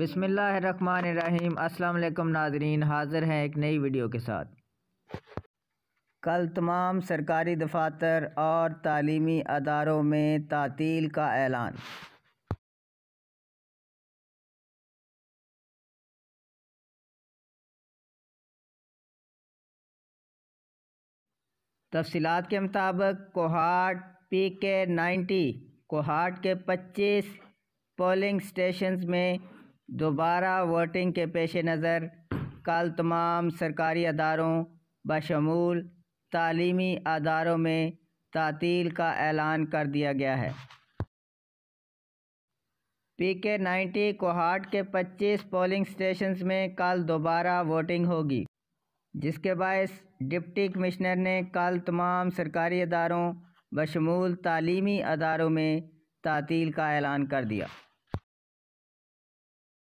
बिसमीम् अल्लाम नाजरीन हाज़िर हैं एक नई वीडियो के साथ कल तमाम सरकारी दफातर और तालीमी अदारों में तातील का ऐलान तफसीत के मुताबिक Kohat P K ninety Kohat के पच्चीस पोलिंग स्टेशन में दोबारा वोटिंग के पेश नज़र कल तमाम सरकारी अदारों बशमूल तलीमी अदारों में तातील का ऐलान कर दिया गया है पी के नाइन्टी कोहाट के 25 पोलिंग स्टेशन में कल दोबारा वोटिंग होगी जिसके बायस डिप्टी कमिश्नर ने कल तमाम सरकारी अदारों बशमूल तलीमी अदारों में तातील का ऐलान कर दिया